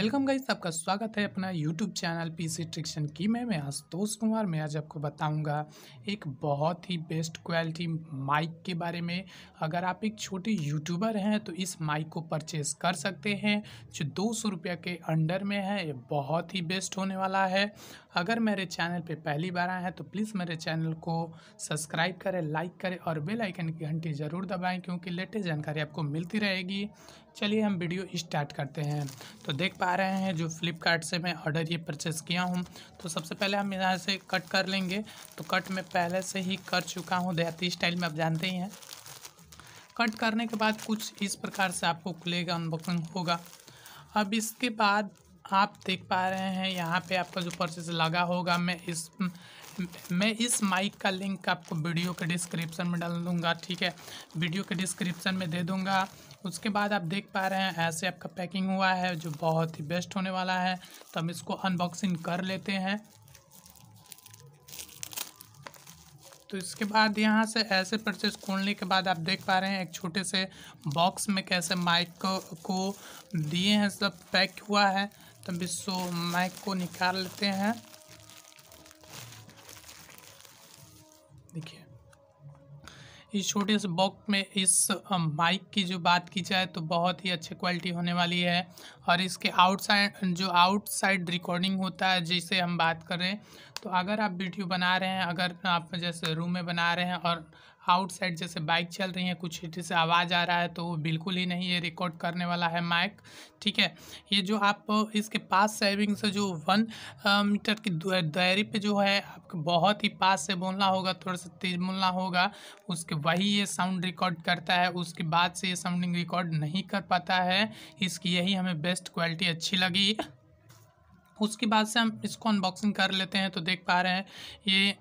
welcome guys आपका स्वागत है अपना यूट्यूब चैनल पी सी ट्रिक्शन की मैं मैं आशुतोष कुमार मैं आज आपको बताऊंगा एक बहुत ही बेस्ट क्वालिटी माइक के बारे में अगर आप एक छोटे यूट्यूबर हैं तो इस माइक को परचेस कर सकते हैं जो दो सौ रुपये के अंडर में है ये बहुत ही बेस्ट होने वाला है अगर मेरे चैनल पे पहली बार आए हैं तो प्लीज़ मेरे चैनल को सब्सक्राइब करें लाइक करें और बेल आइकन की घंटी ज़रूर दबाएं क्योंकि लेटेस्ट जानकारी आपको मिलती रहेगी चलिए हम वीडियो स्टार्ट करते हैं तो देख पा रहे हैं जो फ्लिपकार्ट से मैं ऑर्डर ये परचेस किया हूँ तो सबसे पहले हम यहाँ से कट कर लेंगे तो कट मैं पहले से ही कर चुका हूँ देहाती स्टाइल में आप जानते ही हैं कट करने के बाद कुछ इस प्रकार से आपको खुलेगा अनबॉक्सिंग होगा अब इसके बाद आप देख पा रहे हैं यहाँ पे आपका जो परचेज लगा होगा मैं इस मैं इस माइक का लिंक आपको वीडियो के डिस्क्रिप्शन में डाल दूँगा ठीक है वीडियो के डिस्क्रिप्शन में दे दूँगा उसके बाद आप देख पा रहे हैं ऐसे आपका पैकिंग हुआ है जो बहुत ही बेस्ट होने वाला है तो हम इसको अनबॉक्सिंग कर लेते हैं तो इसके बाद यहाँ से ऐसे परचेज खोलने के बाद आप देख पा रहे हैं एक छोटे से बॉक्स में कैसे माइक को, को दिए हैं सब पैक हुआ है तभी सो माइक को निकाल लेते हैं देखिए इस छोटे से बॉक्स में इस माइक की जो बात की जाए तो बहुत ही अच्छी क्वालिटी होने वाली है और इसके आउटसाइड जो आउटसाइड रिकॉर्डिंग होता है जिसे हम बात करें तो अगर आप वीडियो बना रहे हैं अगर आप जैसे रूम में बना रहे हैं और आउटसाइड जैसे बाइक चल रही है कुछ हिटी से आवाज़ आ रहा है तो वो बिल्कुल ही नहीं ये रिकॉर्ड करने वाला है माइक ठीक है ये जो आप इसके पास सेविंग से जो वन मीटर की दायरे पे जो है आपको बहुत ही पास से बोलना होगा थोड़ा सा तेज बोलना होगा उसके वही ये साउंड रिकॉर्ड करता है उसके बाद से ये साउंडिंग रिकॉर्ड नहीं कर पाता है इसकी यही हमें बेस्ट क्वालिटी अच्छी लगी उसके बाद से हम इसको अनबॉक्सिंग कर लेते हैं तो देख पा रहे हैं ये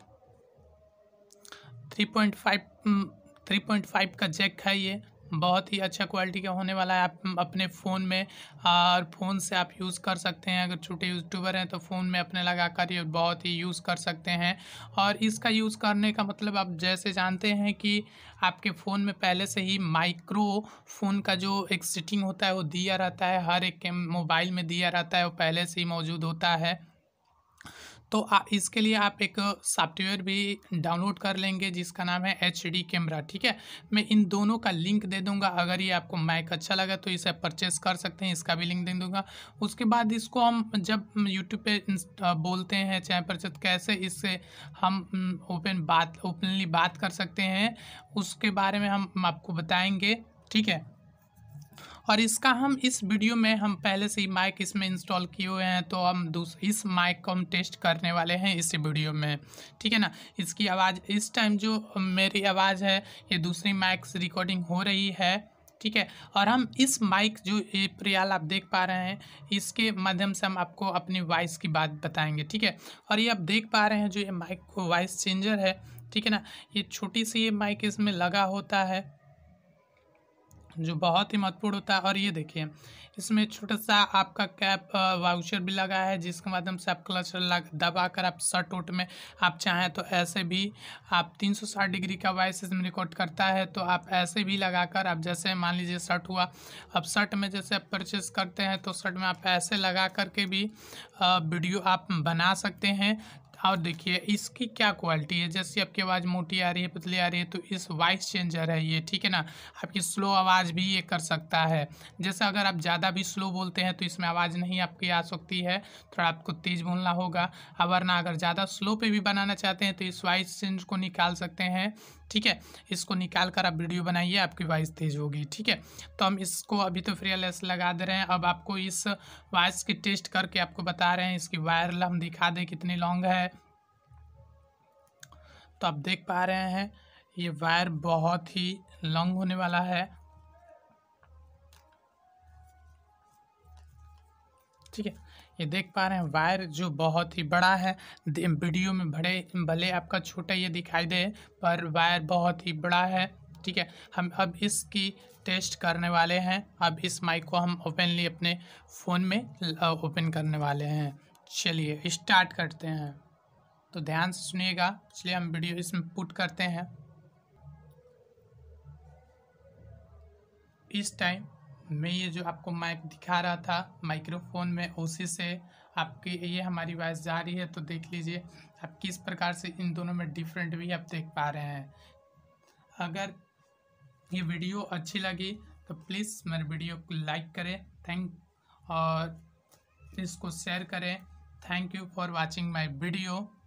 three point five three point five का जैक है ये बहुत ही अच्छा क्वालिटी का होने वाला है आप mm, अपने फ़ोन में और फ़ोन से आप यूज़ कर सकते हैं अगर छोटे यूट्यूबर हैं तो फ़ोन में अपने लगा कर ये बहुत ही यूज़ कर सकते हैं और इसका यूज़ करने का मतलब आप जैसे जानते हैं कि आपके फ़ोन में पहले से ही माइक्रो फ़ोन का जो एक सेटिंग होता है वो दिया रहता है हर एक मोबाइल में दिया रहता है वो पहले से ही मौजूद होता है तो आ, इसके लिए आप एक सॉफ्टवेयर भी डाउनलोड कर लेंगे जिसका नाम है एच डी कैमरा ठीक है मैं इन दोनों का लिंक दे दूंगा अगर ये आपको माइक अच्छा लगा तो इसे परचेस कर सकते हैं इसका भी लिंक दे दूंगा उसके बाद इसको हम जब यूट्यूब पे बोलते हैं चाहे परचेस कैसे इससे हम ओपन बात ओपनली बात कर सकते हैं उसके बारे में हम आपको बताएंगे ठीक है और इसका हम इस वीडियो में हम पहले से ही माइक इसमें इंस्टॉल किए हुए हैं तो हम इस माइक को हम टेस्ट करने वाले हैं इस वीडियो में ठीक है ना इसकी आवाज़ इस टाइम जो मेरी आवाज़ है ये दूसरी माइक से रिकॉर्डिंग हो रही है ठीक है और हम इस माइक जो ये प्रयाल आप देख पा रहे हैं इसके माध्यम से हम आपको अपनी वॉइस की बात बताएंगे ठीक है और ये आप देख पा रहे हैं जो ये माइक वॉइस चेंजर है ठीक है ना ये छोटी सी ये माइक इसमें लगा होता है जो बहुत ही महत्वपूर्ण होता है और ये देखिए इसमें छोटा सा आपका कैप वाउचर भी लगा है जिसके माध्यम से आप क्लच दबा कर आप शर्ट उट में आप चाहें तो ऐसे भी आप 360 डिग्री का वॉइस इसमें रिकॉर्ड करता है तो आप ऐसे भी लगाकर आप जैसे मान लीजिए शर्ट हुआ अब शर्ट में जैसे आप परचेस करते हैं तो शर्ट में आप ऐसे लगा करके भी वीडियो आप बना सकते हैं और देखिए इसकी क्या क्वालिटी है जैसे आपकी आवाज़ मोटी आ रही है पतली आ रही है तो इस वॉइस चेंजर है ये ठीक है ना आपकी स्लो आवाज़ भी ये कर सकता है जैसे अगर आप ज़्यादा भी स्लो बोलते हैं तो इसमें आवाज़ नहीं आपकी आ सकती है थोड़ा आपको तेज़ बोलना होगा वरना अगर ज़्यादा स्लो पे भी बनाना चाहते हैं तो इस वॉइस चेंज को निकाल सकते हैं ठीक है इसको निकाल कर आप वीडियो बनाइए आपकी वॉइस तेज होगी ठीक है तो हम इसको अभी तो एलेस लगा दे रहे हैं अब आपको इस वॉइस की टेस्ट करके आपको बता रहे हैं इसकी वायर हम दिखा दें कितनी लॉन्ग है तो आप देख पा रहे हैं ये वायर बहुत ही लॉन्ग होने वाला है ठीक है ये देख पा रहे हैं वायर जो बहुत ही बड़ा है वीडियो में बड़े भले आपका छोटा ये दिखाई दे पर वायर बहुत ही बड़ा है ठीक है हम अब इसकी टेस्ट करने वाले हैं अब इस माइक को हम ओपनली अपने फ़ोन में ओपन करने वाले हैं चलिए स्टार्ट करते हैं तो ध्यान से सुनिएगा चलिए हम वीडियो इसमें पुट करते हैं इस टाइम मैं ये जो आपको माइक दिखा रहा था माइक्रोफोन में उसी से आपकी ये हमारी वॉइस जा रही है तो देख लीजिए आप किस प्रकार से इन दोनों में डिफरेंट भी आप देख पा रहे हैं अगर ये वीडियो अच्छी लगी तो प्लीज़ मेरे वीडियो को लाइक करें थैंक और इसको शेयर करें thank you for watching my video